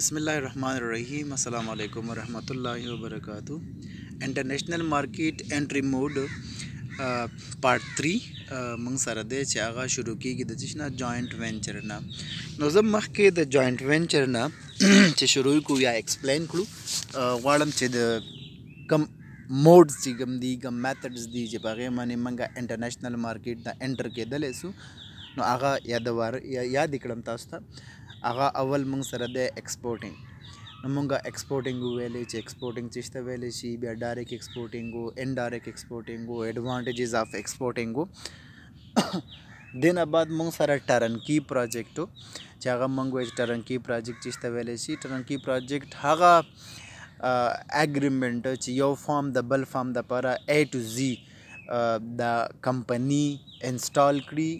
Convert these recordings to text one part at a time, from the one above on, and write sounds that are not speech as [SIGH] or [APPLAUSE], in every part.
بسم الله الرحمن الرحیم السلام علیکم ورحمۃ اللہ وبرکاتہ انټرنیشنل مارکیټ انټری موډ پارت 3 موږ سره دی چې هغه شروع کیږي د تشنا جوائنټ وینچر نه نو زم مخکې د جوائنټ وینچر نه چې شروع کو یا ایکسپلین کړو غواړم چې د کم موډز چې کوم دي کوم میتھډز دي چې په هغې باندې موږ انټرنیشنل مارکیټ ته انټر کېدلی سو نو هغه یادوار یاد کړم تاسو ته هغه اول موږ سره دی ایکسپورټینګ نو موږ ایکسپورټینګ ویلې چې ایکسپورټینګ چې ته ویلې شي بیا ډایرک ایکسپورټینګ او ان ډایرک ایکسپورټینګ او ایڈوانټیجز اف ایکسپورټینګ دین بعد موږ سره ټرنکی پروجیکټ چې هغه موږ وایي ټرنکی پروجیکټ چې ته ویلې شي ټرنکی پروجیکټ هغه اګریمنټ چې یو فارم د بل فارم د لپاره اے ټو زی د کمپنی انسټال کړي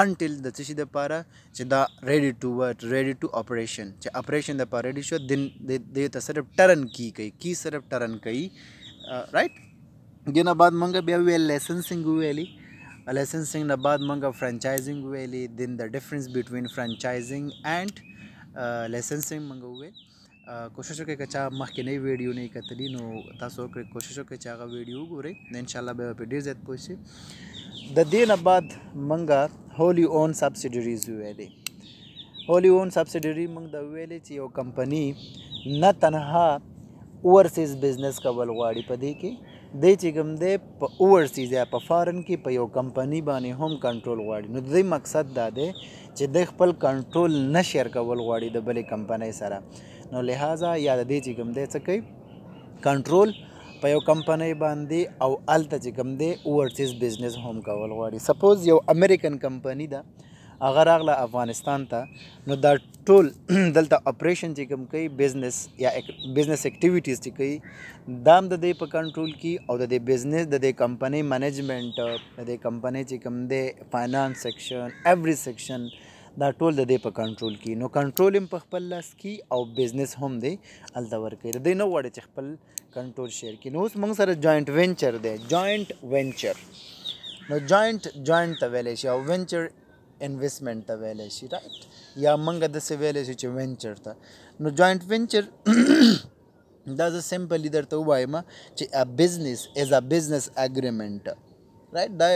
انټل د څه شي د پاره چې دا ریډي ټو ورک ریډي ټو اپریشن چې اپریشن د پاره ریډي شو دین د ته صرف ټرن کی کوي کی صرف ټرن کوي رائټ دینه بعد مونږ بیا ویل لایسنسینګ ویلی لایسنسینګ نه بعد مونږ فرانچایزینګ ویلی دین د ډیفرنس بیټوین فرانچایزینګ اند لایسنسینګ مونږ ویل کوشش وکړئ چې مخکې نه ویډیو نه کتلی نو تاسو کوشش وکړئ چې هغه ویډیو وګورئ ان شاء الله به په ډیر زیات پوه شئ د دې نه بعد منګه هولي اون سبسیډریز ویلې هولي اون سبسیډری موږ د ویلې چې یو کمپنی نه تنها اورسیز بزنس کول غواړي په دې کې د چې کوم دی په اورسیز یا په فارن کې په یو کمپنی باندې هم کنټرول غواړي نو د مقصد دا دی چې د خپل کنټرول نه شیر کول غواړي د بلې کمپنۍ سره نو لہذا یا د دې چې کوم دی څه کوي کنټرول په یو کمپنۍ باندې او الته چې کوم دی اوورسیز بزنس هم کول غواړي سپوز یو امریکن کمپنی ده هغه راغله افغانستان ته نو دا ټول [CLEARS THROAT] دلته اپریشن چې کوم کوي بزنس یا بزنس اکټیویټیز چې کوي دام د دې په کنټرول کې او د دې بزنس د دې کمپنۍ منیجمنت د دې کمپنۍ چې کوم دی فاینانس سیکشن ایوری سیکشن دا ټول د دې په کنټرول کې نو کنټرول هم په خپل لاس کې او بزنس هم دی الته ورکوي د دې نه وړي چې خپل control share उस मंग सर जॉइंट वेंचर दे जॉइंट वेंचर नो जॉइंट जॉइंट तवेलेशी वेंचर इन्वेस्टमेंट तवेलेशी राइट या मंग दस वेलेशी वेंचर था नो जॉइंट वेंचर दा सिंपल इधर तो हुआ है मा च a business as a business agreement right the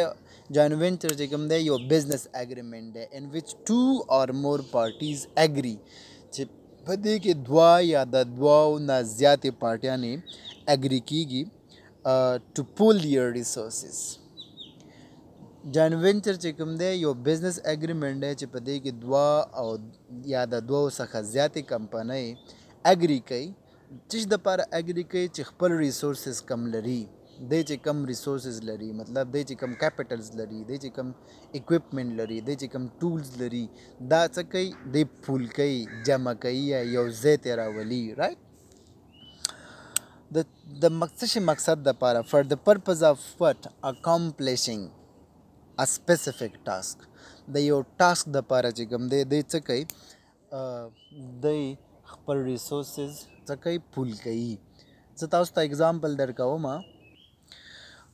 joint venture जेकम दे your है [CLEARS THROAT] in which two or more parties agree په دې کې دوا یا د دواو نه زیاتې پارټیانې اګری کیږي ټو پول یور ریسورسز جان وینچر چې کوم دی یو بزنس اګریمنټ دی چې په دې کې دوا او یا د دوو څخه زیاتې کمپنۍ اګری کوي چې د لپاره اګری کوي چې خپل ریسورسز کم لري دی چې کم ریسورسز لري مطلب دی چې کم کیپټلز لري دی چې کم اکوپمنټ لري دی چې کم ټولز لري دا څه کوي دی پول کوي جمع کوي یو ځای ته راولي رایټ د د مقصد مقصد د پاره فار د پرپز اف وات اکمپلیشنګ ا سپیسیفیک ټاسک د یو ټاسک د پاره چې کوم دی دی څه کوي دی خپل ریسورسز څه کوي پول کوي زه تاسو ته اگزامپل درکوم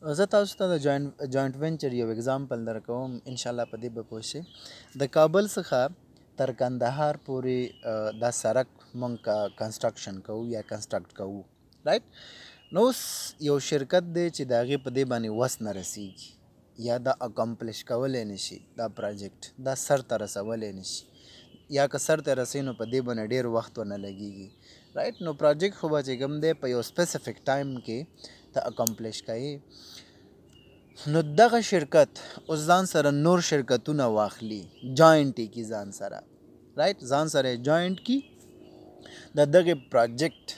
Uh, زه تاسو ته د جوینټ وینچر یو اگزامپل درکوم ان شاء الله په دې به پوه شئ د کابل څخه تر کندهار پورې uh, دا سړک مونږ کنسټرکشن کوو یا کنسټرکټ کوو رائټ نو یو شرکت دی چې د هغې په دې باندې وس نه رسیږي یا دا اکمپلش کولی نشي دا پروجیکټ دا سر ته رسولی نشي یا که سر ته رسي نو په دې باندې ډېر وخت ونه لګیږي رائټ نو پروجیکټ خو به چې کوم دی په یو سپیسیفیک ټایم کې ته اکمپلیش کوي نو دغه شرکت اوس ځان سره نور شرکتونه واخلي جاینټ کی ځان سره رائټ ځان سره جاینټ کی د دغه پروجیکټ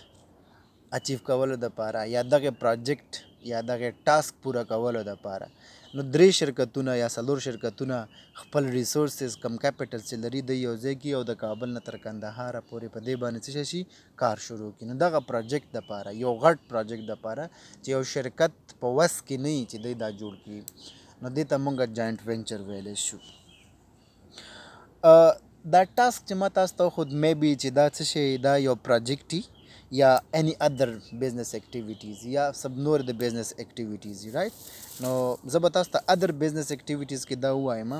اچیو کولو د پاره یا دغه پروجیکټ یا دغه ټاسک پوره کولو د پاره نو درې شرکتونه یا څلور شرکتونه خپل ریسورسز کم کیپټل چې لري د یو ځای کې او د کابل نه تر کندهار پورې په دې باندې څه شي کار شروع کړي نو دغه پروجیکټ د پاره یو غټ پروجیکټ د پاره چې یو شرکت په وس کې نه چې دی دا جوړ کړي نو دې ته مونږه جاینټ وینچر ویلی شو دا ټاسک چې ما تاسو ته خود مې بي چې دا څه شي دا یو پروجیکټ یا any other business activities یا سب نور د business activities right نو زه به تاسو ته other business activities کې دا وایم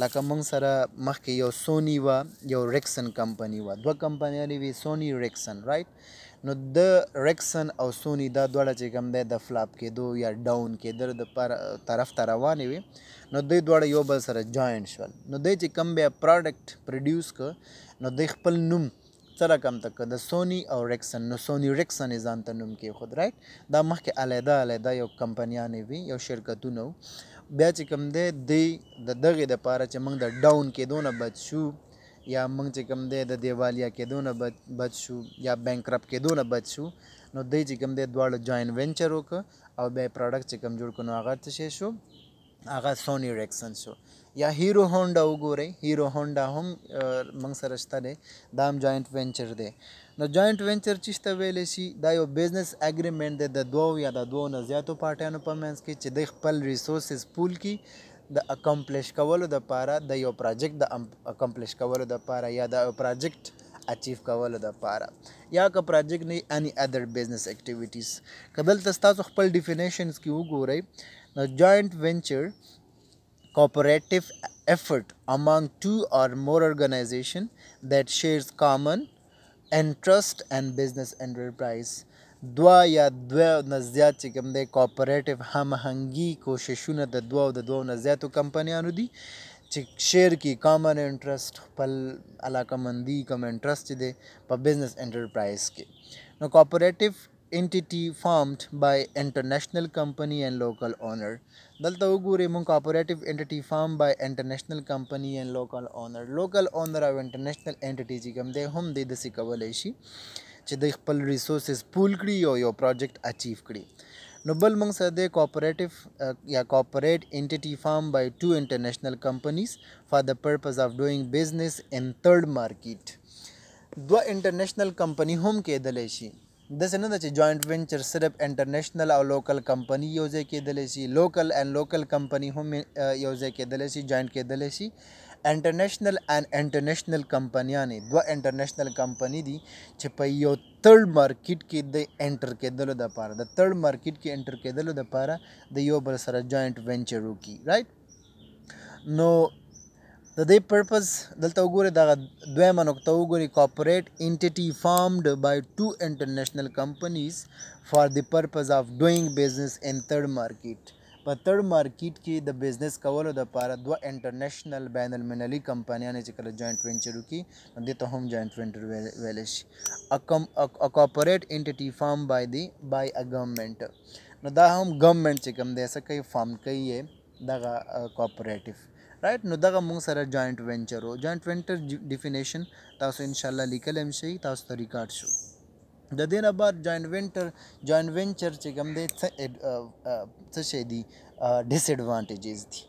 لکه موږ سره مخکې یو سونی و یو ریکسن کمپنی و دوه کمپنیانې وي سونی ریکسن رایټ نو د ریکسن او سونی دا دواړه چې کوم دی د فلاپ کېدو یا ډاون کېدل د پر طرف ته روانې وي نو دوی دواړه یو بل سره جاین شول نو دوی چې کوم بیا پروډکټ پروډیوس کړ نو دوی خپل نوم څه رقم تک د سونی او ریکسن نو سونی ریکسن ځان ته نوم کې خود رائټ دا مخکې علیحده علیحده یو کمپنیانې وي یو شرکتونه بیا چې کوم دی دی د دغه د پاره چې موږ د ډاون کېدو نه بچ شو یا موږ چې کوم دی د دیوالیا کېدو نه بچ شو یا بینکرپ کېدو نه بچ شو نو دوی چې کوم دی دواړه جاین وینچر وکړه او بیا پروډکټ چې کوم جوړ کړو نو هغه څه شو هغه سونی ریکسن شو یا هیرو هونډا وګورئ هیرو هونډا هم موږ سره شته دی دا هم جاینټ وینچر دی نو جاینټ وینچر چې شته ویلی شي دا یو بزنس اګریمنټ دی د دوو یا د دوو نه زیاتو پارټیانو په منځ کې چې دوی خپل ریسورسز پول کړي د اکمپلیش کولو د پاره د یو پروجیکټ د اکمپلیش کولو د پاره یا د پروجیکټ اچیو کولو د پاره یا که پروجیکټ نه اني اذر بزنس اکټیویټیز کدل تاسو خپل ډیفینیشنز کې وګورئ نو جاینټ وینچر cooperative effort among two or more organizations that shares common interest and business enterprise دوا یا دوه نه زیات چې کوم دی کوپریټیو هماهنګي کوششونه د دوه او د دوه نه زیاتو کمپنیانو دي چې شیر کې کامن انټرست خپل علاقه مندي کوم انټرست دی په بزنس انټرپرایز کې نو کوپریټیو entity formed by international company and local owner dalta uguremu cooperative entity formed by international company and local owner local owner of international entity چې کوم دی هم دی داسې کولی شي چې د خپل ریسورسز پول کړي او یو پروجیکټ اچیو کړي نو بل موږ سره د کوپریټیو یا کوپریټ انټیټي فارم بای ټو انټرنیشنل کمپنیز فار د پرپز اف ډوینګ بزنس ان تھرډ مارکیټ دوه انټرنیشنل کمپنی هم کېدلی شي د سنه د جوائنټ وینچر صرف انټرنیشنل او لوکل کمپنی یو ځای کېدلې شي لوکل اند لوکل کمپنی هم یو ځای کېدلې شي جوائنټ کېدلې شي انټرنیشنل اند انټرنیشنل کمپنیانې دوه انټرنیشنل کمپنی دي چې په یو ترډ مارکیټ کې د انټر کېدلو دپاره د ترډ مارکیټ کې انټر کېدلو دپاره د یو بل سره جوائنټ وینچر وکړي رایټ نو د دې پرپز دلته وګورئ دغه دویمه نقطه وګورئ کارپوریټ انټیټي فارمډ بای ټو انټرنیشنل کمپنیز فار د پرپز اف ډوینګ بزنس ان تھرد مارکیټ په تھرد مارکیټ کې د بزنس کولو لپاره دوه انټرنیشنل بین المللي کمپنیانې چې کله جوینټ وینچر وکړي دې ته هم جوینټ وینچر ویلی شي ا کارپوریټ انټیټي فارم بای دی بای ا ګورمنټ نو دا هم ګورمنټ چې کوم دی څه کوي فارم کوي یې دغه کارپوریټیو رائټ نو دغه موږ سره جوائنټ وینچر وو جوائنټ وینچر ډیفینیشن تاسو ان شاء الله لیکل هم شي تاسو ته ریکارډ شو د دې نه بعد جوائنټ وینچر جوائنټ وینچر چې کوم دی څه شی دی ډیس ایڈوانټیجز دي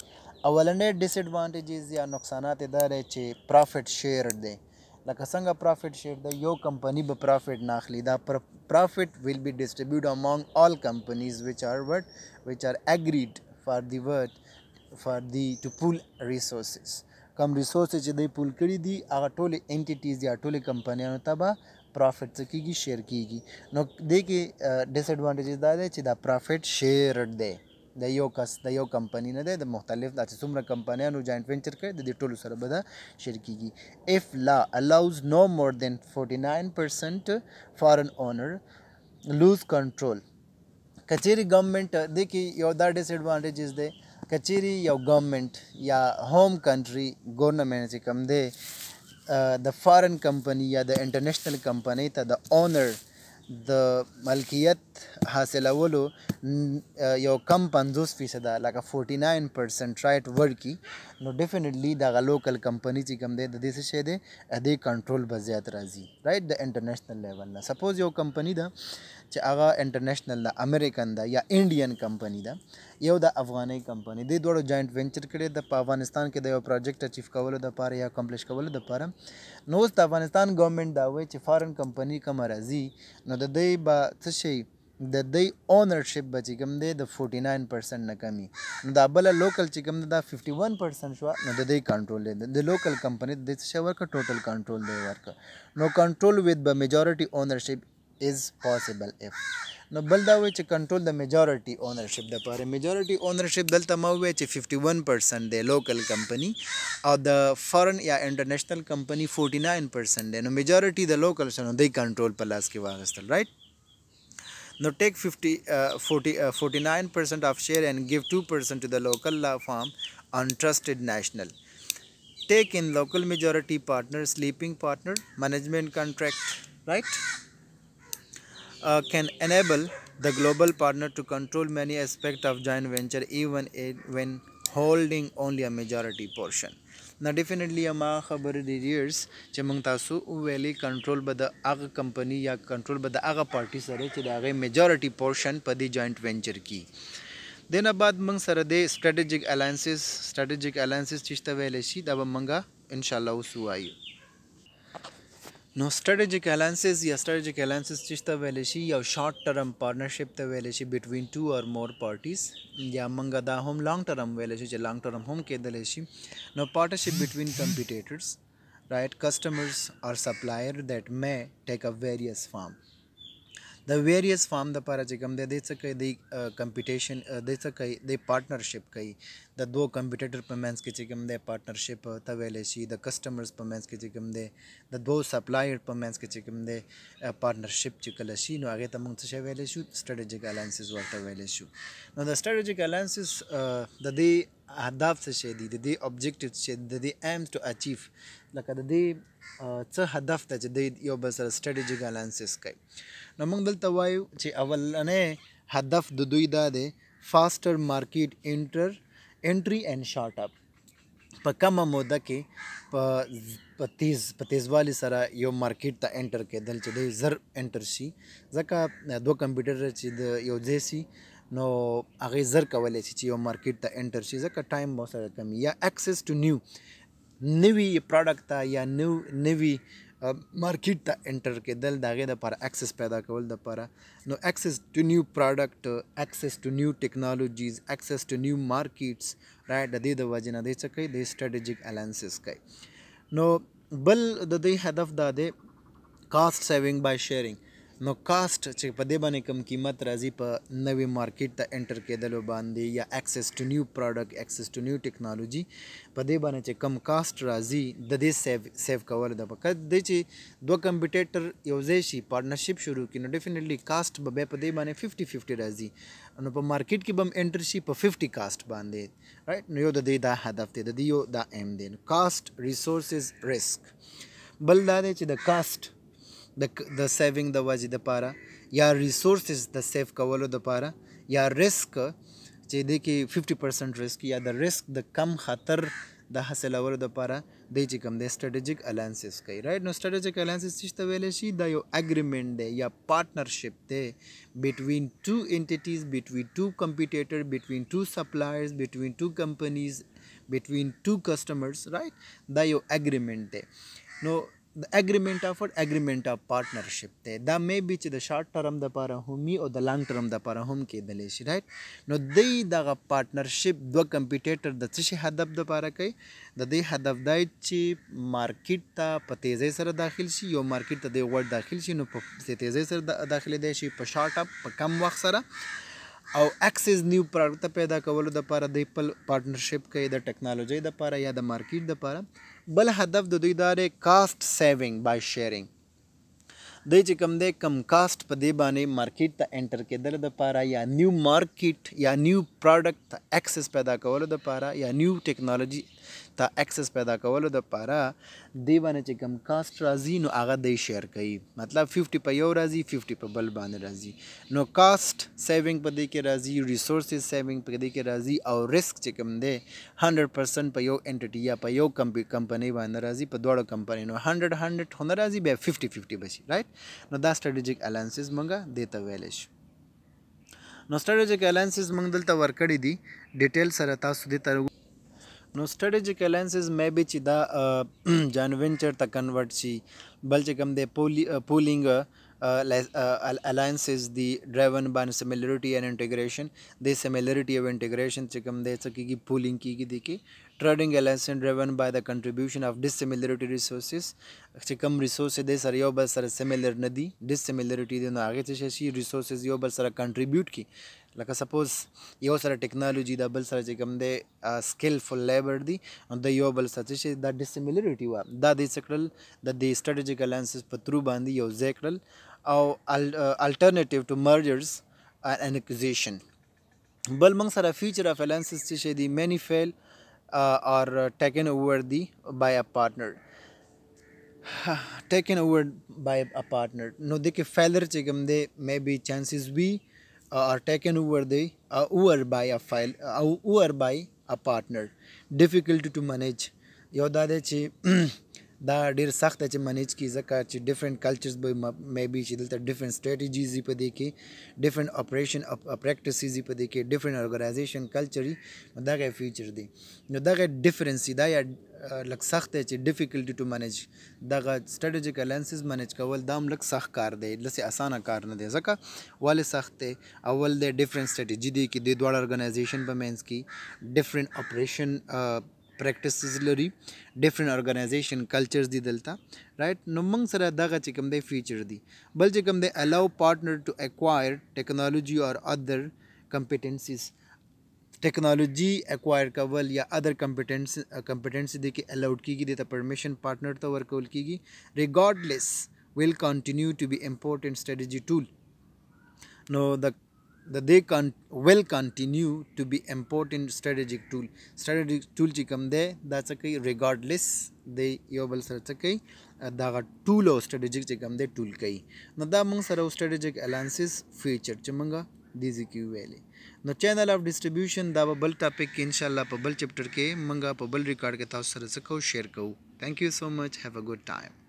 اولنې ډیس ایڈوانټیجز یا نقصانات دا لري چې پروفټ شیر دی لکه څنګه پروفټ شیر د یو کمپنی به پروفټ ناخلی دا پروفټ ویل بی ډیسټریبیوټ امونګ آل کمپنیز ویچ آر وټ ویچ آر اګریډ فار دی ورک فار دی ټو پول ریسورسز کم ریسورس چې دی پول کړی دي هغه ټول انټیټیز یا ټول کمپنیانو ته به پروفټ څه کیږي شیر کیږي نو دې کې ډیس اډوانټیجز دا دی چې دا پروفټ شیر دی د یو کس د یو کمپنی نه دی د مختلف داسې څومره کمپنیانو جاینټ وینچر کړی د دې ټولو سره به دا شیر کیږي اف لا الاوز نو مور دین 49% فارن اونر لوز کنټرول کچېری ګورنمنت د کې یو دا ډیس اډوانټیجز دی کچيري یو ګورنمنت یا هوم کنټري ګورنمنت چې کوم دی د فارن کمپني یا د انټرنیشنل کمپني ته د اونر د ملکیت حاصلولو یو کم 50 فیصد لکه 49% رائټ ورکی نو ډیفینټلی دا لوکل کمپنی چې کم دی د دې څه شی دی د کنټرول بزیات راځي رائټ د انټرنیشنل لیول نه سپوز یو کمپنی ده چې هغه انټرنیشنل د امریکن ده یا انډین کمپنی ده یو د افغاني کمپنی د دوړو جاینټ وینچر کړي د په افغانستان کې د یو پروجیکټ اچیف کولو د لپاره یا کمپلیش کولو د لپاره نو د افغانستان ګورنمنت دا وایي چې فارن کمپنی کوم راځي نو د دې به څه شي د دې اونرشپ به چې کوم دی د 49% نه کمی نو دا بل لوکل چې کوم دی دا 51% شو نو د دې کنټرول دی د لوکل کمپنی د څه ورکه ټوټل کنټرول دی ورکه نو کنټرول وید به میجورټي اونرشپ is possible if نو بل دا وی چې کنټرول د میجورټي اونرشپ د پاره میجورټي اونرشپ دلته ما وی چې 51% دی local company or the foreign ya international company 49% دی نو میجورټي د لوکل شنو they control plus ke کې واغستل رائټ now take 50 uh, 40 uh, 49 of share and give 2 to the local law firm untrusted national take in local majority partner sleeping partner management contract right uh, can enable the global partner to control many aspects of joint venture even when holding only a majority portion نه ډیفینټلی ما خبر دی ډیرز چې موږ تاسو ویلي کنټرول به د هغه کمپنی یا کنټرول به د هغه پارټي سره چې د هغه میجورټي پورشن په دې جوینټ وینچر کې دینه بعد موږ سره د سټریټیجیک الاینسز سټریټیجیک الاینسز چې ته ویلې شي دا به موږ ان شاء الله وسو وایو नो strategic alliances या strategic चीज तो वेले या short term partnership तो तवेलेशी between two और मोर पार्टीज या मंगदा होम लॉन्ग टर्म वेले जे लॉन्ग टर्म होम के दलेशी नो partnership between competitors right customers और supplier that may take a various form د ویریس فارم د لپاره چې کوم دی د څه کوي د کمپټیشن د څه کوي د پارټنرشپ کوي د دوه کمپټیټر په منځ کې چې کوم دی پارټنرشپ ته ویل شي د کسٹمرز په منځ کې چې کوم دی د دوه سپلایر په منځ کې چې کوم دی پارټنرشپ چې کله شي نو هغه ته موږ څه ویل شو سټریټیجیک الاینسز ورته ویل شو نو د سټریټیجیک الاینسز د دې اهداف څه شي دي د دې ابجیکټیوز څه د دې ایمز ټو اچیو لکه د دې څه هدف ته چې د یو بل سره سټریټیجیک الانسس کوي نو موږ دلته وایو چې اولنې هدف د دوی دا دی فاستر مارکیټ انټر انټري اینڈ شارټ اپ په کمه موده کې په په تیز په تیزوالي سره یو مارکیټ ته انټر کېدل چې دوی زر انټر شي ځکه دوه کمپیوټر چې د یو ځای شي نو هغه زر کولای شي چې یو مارکیټ ته انټر شي ځکه ټایم مو سره کم یا اکسس ټو نیو نوي پروډکټ ته یا نو نوي مارکیټ ته انټر کېدل دا غي د پر اکسس پیدا کول د پر نو اکسس ټو نیو پروډکټ اکسس ټو نیو ټیکنالوژیز اکسس ټو نیو مارکیټس رائټ د دې د وجه نه دی څه کوي د سټریټیجیک الانسز کوي نو بل د دې هدف دا دی کاست سیوینګ بای شیرینګ نو کاست چې په دې باندې کم قیمت راځي په نوې مارکیټ ته انټر کېدل باندې یا اکسس ټو نیو پروډکټ اکسس ټو نیو ټیکنالوژي په دې باندې چې کم کاست راځي د دې سیو سیو کول د پکد د چې دوه کمپټیټر یو ځای شي پارټنرشپ شروع کینو ډیفینیټلی کاست به په دې باندې 50 50 راځي نو په مارکیټ کې بم انټر شي په 50 کاست باندې رائټ نو یو د دې دا هدف دی د دې یو دا ایم دی کاست ریسورسز ریسک بل دا دی چې د کاست د د سیوینګ د وجې د پاره یا ریسورسز د سیو کولو د پاره یا ریسک چې د کې 50% ریسک یا د ریسک د کم خطر د حاصلولو د پاره د چې کوم د سټریټیجیک الانسز کوي رائټ نو سټریټیجیک الانسز څه ته ویل شي دا یو اګریمنت دی یا پارټنرشپ دی بټوین ټو انټیټیز بټوین ټو کمپټیټر بټوین ټو سپلایرز بټوین ټو کمپنیز بټوین ټو کسٹمرز رائټ دا یو اګریمنت دی نو د اګریمنت اف اګریمنت اف پارټنرشپ ته دا مې بي چې د شارټ ټرم د لپاره همي او د لانګ ټرم د لپاره هم کېدلې شي رائټ نو دې دغه پارټنرشپ دوه کمپټیټر د څه شي هدف د لپاره کوي د دې هدف دای چې مارکیټ ته په تیزی سره داخل شي یو مارکیټ ته د ورډ داخل شي نو په تیزی سره داخله دی شي په شارټ اپ په کم وخت سره او اکسس نیو پروډکټ پیدا کولو د لپاره د خپل پارټنرشپ کوي د ټکنالوژي د لپاره یا د مارکیټ د لپاره بل هدف د دوی دار کاست سیوینګ بای شیرینګ دوی چې کم دی کم کاست په دې باندې مارکیټ ته انټر کېدل د پاره یا نیو مارکیټ یا نیو پروډکټ اکسس پیدا کول د پاره یا نیو ټیکنالوژي ته اکسس پیدا کولو د پاره دی باندې چې کم کاست راځي نو هغه دی شیر کوي مطلب 50 په یو راځي 50 په بل باندې راځي نو کاست سیوینګ په دې کې راځي ریسورسز سیوینګ په دې کې راځي او ریسک چې کم دی 100% په یو انټیټي یا په یو کمپنی باندې راځي په دوړو کمپنی نو 100 100 هنر راځي بیا 50 50 بشي رائټ نو دا سټریټیجیک الاینسز مونږه دیته ویل شي نو سټریټیجیک الاینسز موږ دلته ورکړی دي ډیټیل سره تاسو دې تر نو سټریټیجیک الاینسز مې به چې دا جان وینچر ته کنورټ شي بل چې کوم دی پولینګ الاینسز دی ډریون باندې سیمیلریټي اینڈ انټیګریشن د سیمیلریټي او انټیګریشن چې کوم دی څه کېږي پولینګ کېږي د کې ټریډینګ الیسن ډریون بای د کنټریبیوشن اف ډیسیمیلریټی ریسورسز چې کم ریسورس دې سره یو بل سره سیمیلر نه دي ډیسیمیلریټی دې نو هغه څه شي ریسورسز یو بل سره کنټریبیوټ کی لکه سپوز یو سره ټیکنالوژي دا بل سره چې کم دې سکلفل لیبر دي نو د یو بل سره شي دا ډیسیمیلریټی وا دا دې سکرل د دې سټریټیجیک الیسنس په ترو باندې یو ځای کړل او الټرنیټیو ټو مرجرز ان اکوزیشن بل موږ سره فیوچر اف الیسنس چې دي مینی فیل uh, are taken over the by a partner taken over by a partner no de ke failure chigamde maybe chances be uh, are taken over the uh, over by a file uh, over by a partner difficult to manage yodade chi دا ډیر سخت چې منیج کی ځکه چې ډیفرنٹ کلچرز به مې بي چې دلته ډیفرنٹ سټریټیجیز په دې کې ډیفرنٹ اپریشن پریکټیسز په دې کې ډیفرنٹ اورګنایزیشن کلچري دا غي فیچر دي نو دا غي ډیفرنس دا یا uh, لک سخت چې ډیفیکلټی ټو منیج دا سټریټیجیک الانسز منیج کول دا هم لک سخت کار دی لسی اسانه کار نه دی ځکه ول سخت دی اول د ډیفرنٹ سټریټیجی دی کې د دوه اورګنایزیشن په مینس کې ډیفرنٹ اپریشن پریکټیسز لري ډیفرنٹ اورګنایزیشن کلچرز دي دلته رائټ نو موږ سره دغه چې کوم دی فیچر دي بل چې کوم دی الاو پارټنر ټو اکوایر ټیکنالوژي اور اذر کمپټنسیز ټیکنالوژي اکوایر کول یا اذر کمپټنس کمپټنس دي کې الاوډ کیږي د پرمیشن پارټنر ته ورکول کیږي ریګارډلس will continue to be important strategy tool. Now the that they can will continue to be important strategic tool strategic tool چې کوم دی دا څه کوي regardless د یو بل سره څه کوي دا ټول او strategic چې کوم دی ټول کوي نو دا موږ سره strategic alliances feature چې موږ د ذکی ویلې نو چینل اف ډیسټریبیوشن دا بل ټاپک ان شاء الله په بل چپټر کې موږ په بل ریکارډ کې تاسو سره څه کو شیر کوو thank you so much have a good time